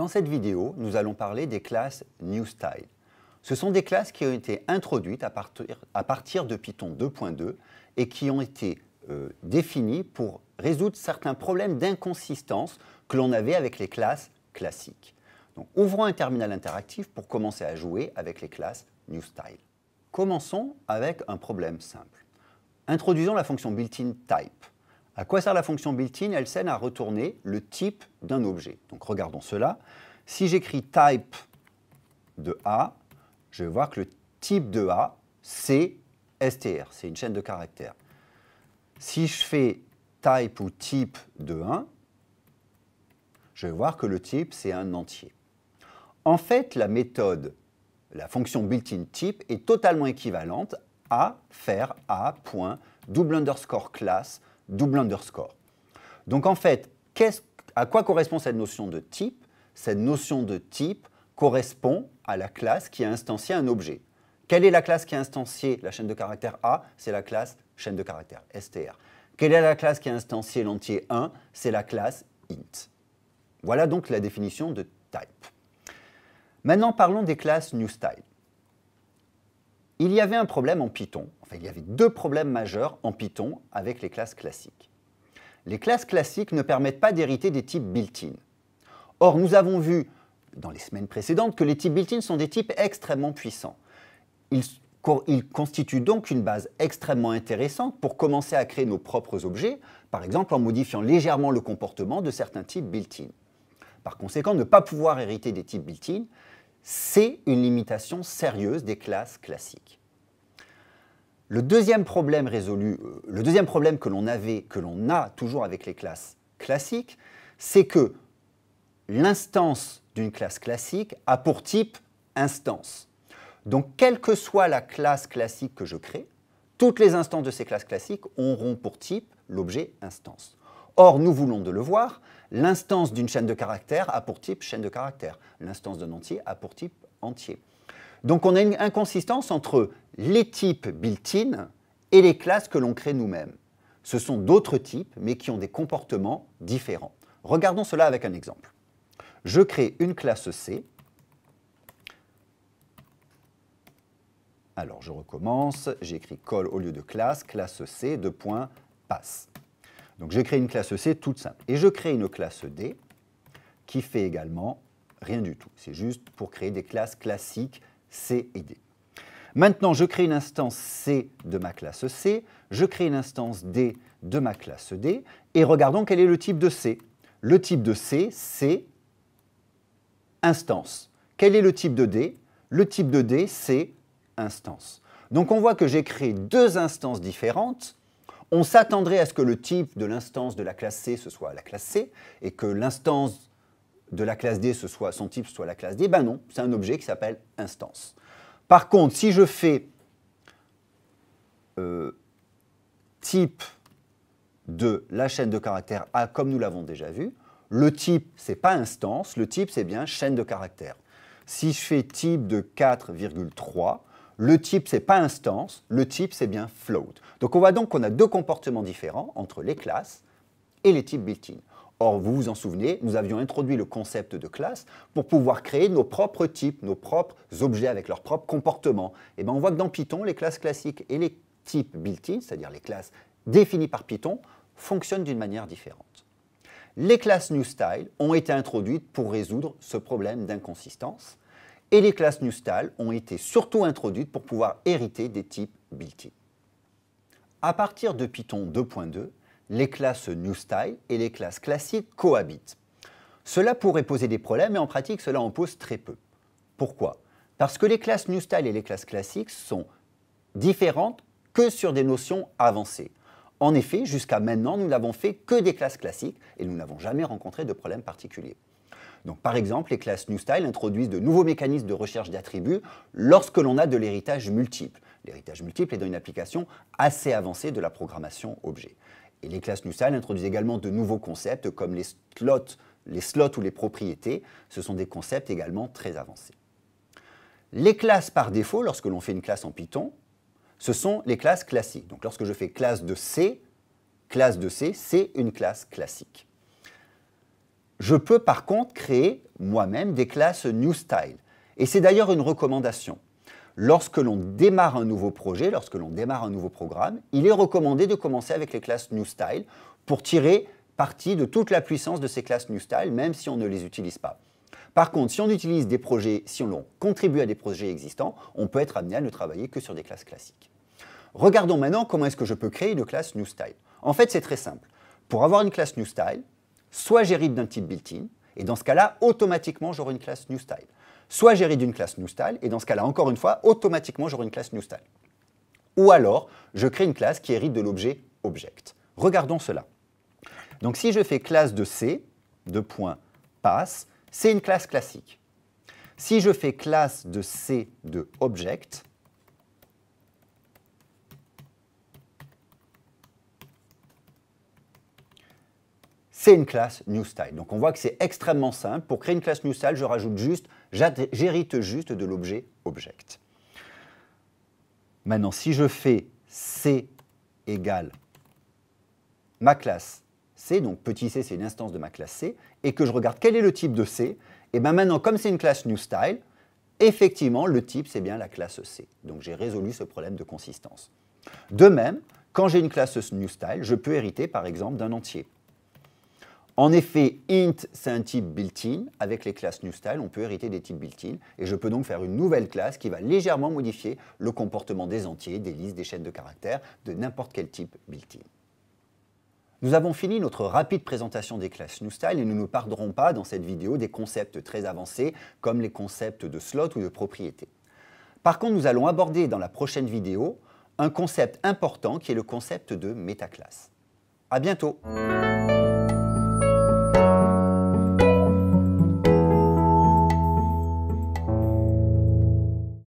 Dans cette vidéo, nous allons parler des classes New Style. Ce sont des classes qui ont été introduites à partir, de Python 2.2 et qui ont été euh, définies pour résoudre certains problèmes d'inconsistance que l'on avait avec les classes classiques. ouvrons un terminal interactif pour commencer à jouer avec les classes New Style. Commençons avec un problème simple. Introduisons la fonction built-in type. À quoi sert la fonction built-in Elle sert à retourner le type d'un objet. Donc regardons cela. Si j'écris type de A, je vais voir que le type de A, c'est str, c'est une chaîne de caractères. Si je fais type ou type de 1, je vais voir que le type, c'est un entier. En fait, la méthode, la fonction built-in type est totalement équivalente à faire a.double underscore class double underscore. Donc en fait, à quoi correspond cette notion de type Cette notion de type correspond à la classe qui a instancié un objet. Quelle est la classe qui a instancié la chaîne de caractère A C'est la classe chaîne de caractère, str. Quelle est la classe qui a instancié l'entier 1 C'est la classe int. Voilà donc la définition de type. Maintenant, parlons des classes newStype. Il y avait un problème en Python, enfin il y avait deux problèmes majeurs en Python avec les classes classiques. Les classes classiques ne permettent pas d'hériter des types built-in. Or, nous avons vu dans les semaines précédentes que les types built-in sont des types extrêmement puissants. Ils, constituent donc une base extrêmement intéressante pour commencer à créer nos propres objets, par exemple en modifiant légèrement le comportement de certains types built-in. Par conséquent, ne pas pouvoir hériter des types built-in, c'est une limitation sérieuse des classes classiques. Le deuxième problème résolu, euh, le deuxième problème que l'on avait, que l'on a toujours avec les classes classiques, c'est que l'instance d'une classe classique a pour type instance. Donc, quelle que soit la classe classique que je crée, toutes les instances de ces classes classiques auront pour type l'objet instance. Or, nous voulons de le voir, l'instance d'une chaîne de caractères a pour type chaîne de caractères, l'instance d'un entier a pour type entier. Donc on a une inconsistance entre les types built-in et les classes que l'on crée nous-mêmes. Ce sont d'autres types, mais qui ont des comportements différents. Regardons cela avec un exemple. Je crée une classe C. Alors je recommence, j'écris call au lieu de classe, classe C, deux passe. Donc je crée une classe C toute simple. Et je crée une classe D qui fait également rien du tout. C'est juste pour créer des classes classiques C et D. Maintenant, je crée une instance C de ma classe C, je crée une instance D de ma classe D, et regardons quel est le type de C. Le type de C, c'est instance. Quel est le type de D Le type de D, c'est instance. Donc on voit que j'ai créé deux instances différentes on s'attendrait à ce que le type de l'instance de la classe C, ce soit la classe C, et que l'instance de la classe D, ce soit, son type soit la classe D. Ben non, c'est un objet qui s'appelle instance. Par contre, si je fais euh, type de la chaîne de caractères A, comme nous l'avons déjà vu, le type, n'est pas instance, le type, c'est bien chaîne de caractères. Si je fais type de 4,3, le type, n'est pas instance, le type, c'est bien float. Donc on voit donc qu'on a deux comportements différents entre les classes et les types built-in. Or, vous vous en souvenez, nous avions introduit le concept de classe pour pouvoir créer nos propres types, nos propres objets avec leurs propres comportements. Et eh bien, on voit que dans Python, les classes classiques et les types built-in, c'est-à-dire les classes définies par Python, fonctionnent d'une manière différente. Les classes new style ont été introduites pour résoudre ce problème d'inconsistance et les classes Newstyle ont été surtout introduites pour pouvoir hériter des types built-in. À partir de Python 2.2, les classes Newstyle et les classes classiques cohabitent. Cela pourrait poser des problèmes, mais en pratique, cela en pose très peu. Pourquoi Parce que les classes Newstyle et les classes classiques sont différentes que sur des notions avancées. En effet, jusqu'à maintenant, nous n'avons fait que des classes classiques et nous n'avons jamais rencontré de problème particulier. Donc par exemple, les classes New Style introduisent de nouveaux mécanismes de recherche d'attributs lorsque l'on a de l'héritage multiple. L'héritage multiple est dans une application assez avancée de la programmation objet. Et les classes New Style introduisent également de nouveaux concepts comme les slots, les slots ou les propriétés. Ce sont des concepts également très avancés. Les classes par défaut, lorsque l'on fait une classe en Python, ce sont les classes classiques. Donc lorsque je fais classe de C, classe de C, c'est une classe classique. Je peux par contre créer moi-même des classes New Style. Et c'est d'ailleurs une recommandation. Lorsque l'on démarre un nouveau projet, lorsque l'on démarre un nouveau programme, il est recommandé de commencer avec les classes New Style pour tirer parti de toute la puissance de ces classes New Style, même si on ne les utilise pas. Par contre, si on utilise des projets, si on contribue à des projets existants, on peut être amené à ne travailler que sur des classes classiques. Regardons maintenant comment est-ce que je peux créer une classe New Style. En fait, c'est très simple. Pour avoir une classe New Style, soit j'hérite d'un type built-in, et dans ce cas-là, automatiquement, j'aurai une classe NewStyle. Soit j'hérite d'une classe style, et dans ce cas-là, encore une fois, automatiquement, j'aurai une classe NewStyle. Ou alors, je crée une classe qui hérite de l'objet Object. Regardons cela. Donc si je fais classe de C, de point pass, c'est une classe classique. Si je fais classe de C de Object, c'est une classe New Style. Donc on voit que c'est extrêmement simple. Pour créer une classe NewStyle, je rajoute juste, j'hérite juste de l'objet Object. Maintenant, si je fais C égale ma classe C, donc petit c c'est une instance de ma classe C, et que je regarde quel est le type de C, et eh bien maintenant comme c'est une classe New Style, effectivement le type c'est bien la classe C. Donc j'ai résolu ce problème de consistance. De même, quand j'ai une classe NewStyle, je peux hériter par exemple d'un entier. En effet, int, c'est un type built-in. Avec les classes newStyle, on peut hériter des types built-in. Et je peux donc faire une nouvelle classe qui va légèrement modifier le comportement des entiers, des listes, des chaînes de caractères, de n'importe quel type built-in. Nous avons fini notre rapide présentation des classes NewStyle et nous ne parlerons pas dans cette vidéo des concepts très avancés comme les concepts de slot ou de propriété. Par contre, nous allons aborder dans la prochaine vidéo un concept important qui est le concept de métaclasse. À bientôt!